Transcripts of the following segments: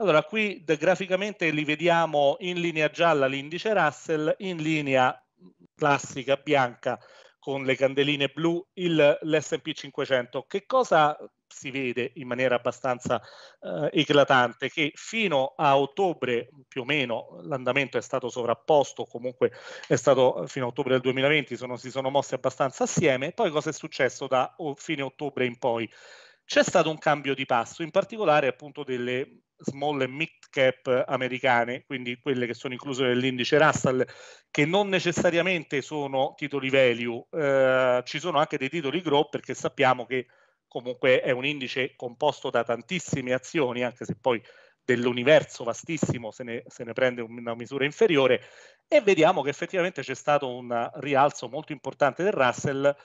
Allora, qui graficamente li vediamo in linea gialla l'indice Russell, in linea classica bianca con le candeline blu l'SP 500. Che cosa si vede in maniera abbastanza eh, eclatante che fino a ottobre più o meno l'andamento è stato sovrapposto, comunque è stato fino a ottobre del 2020 sono, si sono mossi abbastanza assieme, poi cosa è successo da o, fine ottobre in poi? C'è stato un cambio di passo, in particolare appunto delle small e mid cap americane, quindi quelle che sono incluse nell'indice Russell, che non necessariamente sono titoli value, eh, ci sono anche dei titoli grow perché sappiamo che comunque è un indice composto da tantissime azioni, anche se poi dell'universo vastissimo se ne, se ne prende una misura inferiore e vediamo che effettivamente c'è stato un rialzo molto importante del Russell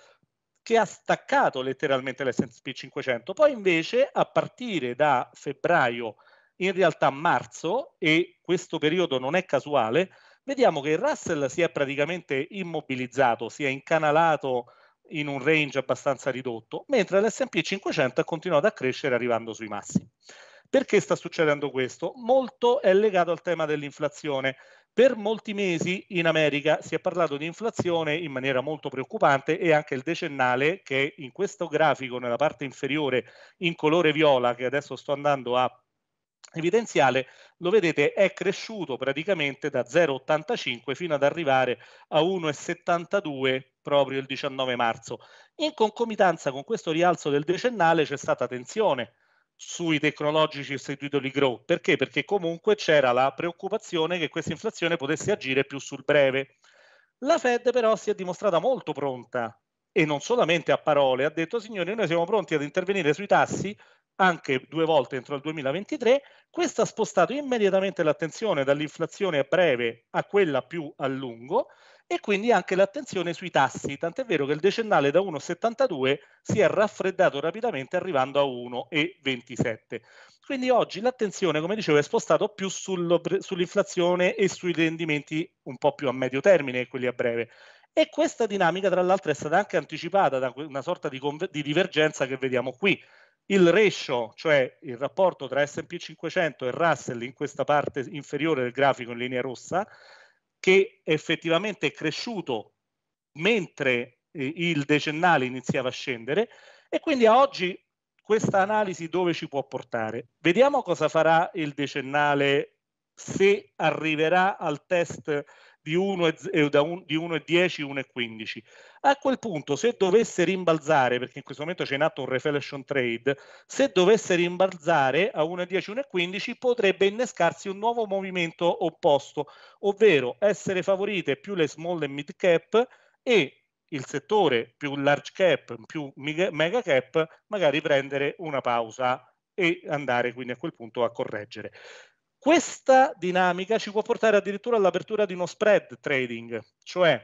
che ha staccato letteralmente l'S&P 500. Poi invece a partire da febbraio in realtà marzo, e questo periodo non è casuale, vediamo che il Russell si è praticamente immobilizzato, si è incanalato in un range abbastanza ridotto, mentre l'SP 500 ha continuato a crescere arrivando sui massimi. Perché sta succedendo questo? Molto è legato al tema dell'inflazione. Per molti mesi in America si è parlato di inflazione in maniera molto preoccupante e anche il decennale che in questo grafico nella parte inferiore in colore viola che adesso sto andando a evidenziale, lo vedete, è cresciuto praticamente da 0,85 fino ad arrivare a 1,72 proprio il 19 marzo. In concomitanza con questo rialzo del decennale c'è stata tensione sui tecnologici e di grow. Perché? Perché comunque c'era la preoccupazione che questa inflazione potesse agire più sul breve. La Fed però si è dimostrata molto pronta e non solamente a parole, ha detto signori noi siamo pronti ad intervenire sui tassi anche due volte entro il 2023, questo ha spostato immediatamente l'attenzione dall'inflazione a breve a quella più a lungo e quindi anche l'attenzione sui tassi, tant'è vero che il decennale da 1,72 si è raffreddato rapidamente arrivando a 1,27. Quindi oggi l'attenzione, come dicevo, è spostata più sull'inflazione e sui rendimenti un po' più a medio termine e quelli a breve. E questa dinamica, tra l'altro, è stata anche anticipata da una sorta di, di divergenza che vediamo qui, il ratio, cioè il rapporto tra S&P 500 e Russell in questa parte inferiore del grafico in linea rossa, che effettivamente è cresciuto mentre eh, il decennale iniziava a scendere e quindi a oggi questa analisi dove ci può portare? Vediamo cosa farà il decennale se arriverà al test di 1,10, 1,15. A quel punto, se dovesse rimbalzare, perché in questo momento c'è in atto un reflection trade, se dovesse rimbalzare a 1,10, 1,15 potrebbe innescarsi un nuovo movimento opposto, ovvero essere favorite più le small e mid cap e il settore più large cap, più mega cap, magari prendere una pausa e andare quindi a quel punto a correggere. Questa dinamica ci può portare addirittura all'apertura di uno spread trading, cioè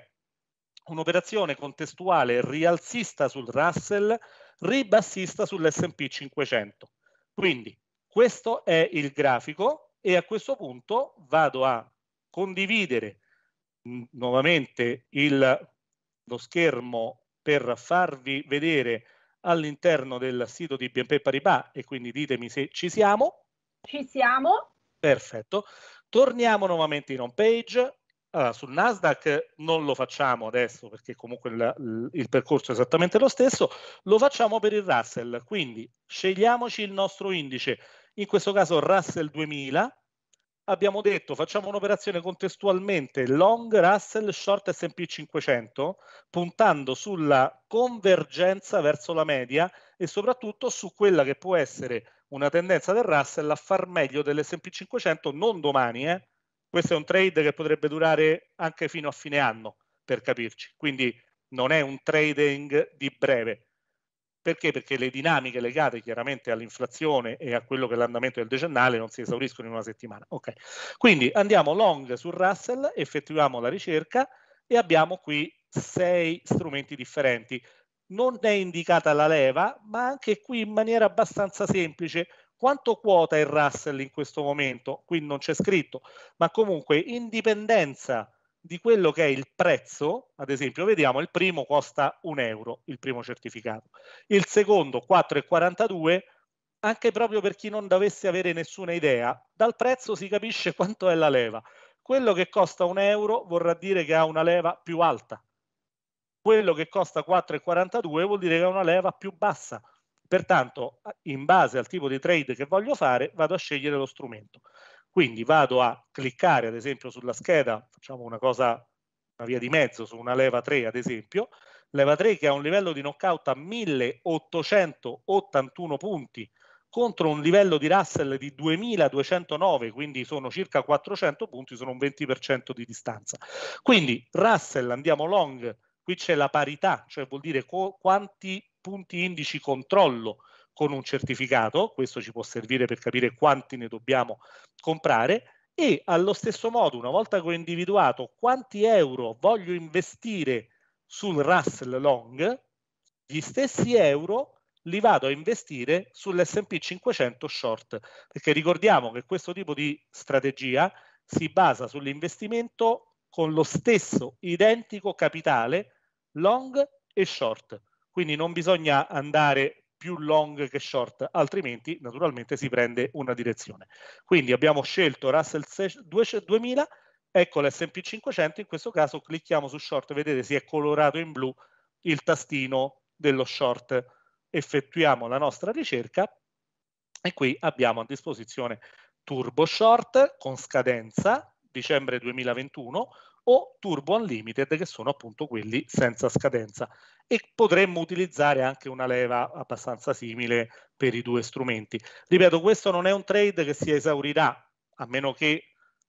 un'operazione contestuale rialzista sul Russell, ribassista sull'SP 500. Quindi questo è il grafico e a questo punto vado a condividere mm, nuovamente il, lo schermo per farvi vedere all'interno del sito di BNP Paribas e quindi ditemi se ci siamo. Ci siamo. Perfetto. Torniamo nuovamente in home page, allora, sul Nasdaq non lo facciamo adesso perché comunque il, il, percorso è esattamente lo stesso, lo facciamo per il Russell, quindi scegliamoci il nostro indice, in questo caso Russell 2000, abbiamo detto facciamo un'operazione contestualmente long Russell short S&P 500 puntando sulla convergenza verso la media e soprattutto su quella che può essere una tendenza del Russell a far meglio dell'S&P 500 non domani, eh, questo è un trade che potrebbe durare anche fino a fine anno, per capirci. Quindi non è un trading di breve. Perché? Perché le dinamiche legate chiaramente all'inflazione e a quello che è l'andamento del decennale non si esauriscono in una settimana. Okay. Quindi andiamo long su Russell, effettuiamo la ricerca e abbiamo qui sei strumenti differenti. Non è indicata la leva, ma anche qui in maniera abbastanza semplice quanto quota il Russell in questo momento? Qui non c'è scritto, ma comunque in dipendenza di quello che è il prezzo, ad esempio, vediamo il primo costa un euro, il primo certificato, il secondo 4,42, anche proprio per chi non dovesse avere nessuna idea, dal prezzo si capisce quanto è la leva. Quello che costa un euro vorrà dire che ha una leva più alta, quello che costa 4,42 vuol dire che ha una leva più bassa Pertanto, in base al tipo di trade che voglio fare, vado a scegliere lo strumento. Quindi vado a cliccare, ad esempio, sulla scheda, facciamo una cosa, una via di mezzo, su una leva 3, ad esempio, leva 3 che ha un livello di knockout a 1881 punti contro un livello di Russell di 2209, quindi sono circa 400 punti, sono un 20% di distanza. Quindi Russell andiamo long, qui c'è la parità, cioè vuol dire quanti punti indici controllo con un certificato, questo ci può servire per capire quanti ne dobbiamo comprare e allo stesso modo una volta che ho individuato quanti euro voglio investire sul Russell Long, gli stessi euro li vado a investire sull'S&P 500 short, perché ricordiamo che questo tipo di strategia si basa sull'investimento con lo stesso identico capitale long e short quindi non bisogna andare più long che short, altrimenti naturalmente si prende una direzione. Quindi abbiamo scelto Russell 2000, ecco l'S&P 500, in questo caso clicchiamo su short, vedete si è colorato in blu il tastino dello short. Effettuiamo la nostra ricerca e qui abbiamo a disposizione Turbo Short con scadenza dicembre 2021, o Turbo Unlimited, che sono appunto quelli senza scadenza. E potremmo utilizzare anche una leva abbastanza simile per i due strumenti. Ripeto, questo non è un trade che si esaurirà, a meno che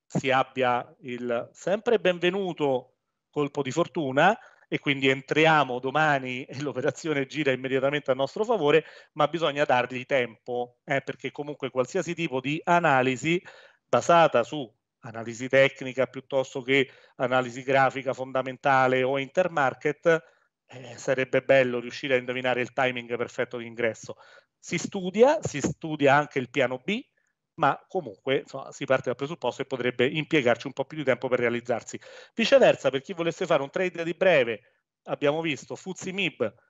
si abbia il sempre benvenuto colpo di fortuna e quindi entriamo domani e l'operazione gira immediatamente a nostro favore, ma bisogna dargli tempo, eh, perché comunque qualsiasi tipo di analisi basata su analisi tecnica piuttosto che analisi grafica fondamentale o intermarket, eh, sarebbe bello riuscire a indovinare il timing perfetto di ingresso. Si studia, si studia anche il piano B, ma comunque insomma, si parte dal presupposto che potrebbe impiegarci un po' più di tempo per realizzarsi. Viceversa, per chi volesse fare un trade di breve, abbiamo visto Fuzzi MIB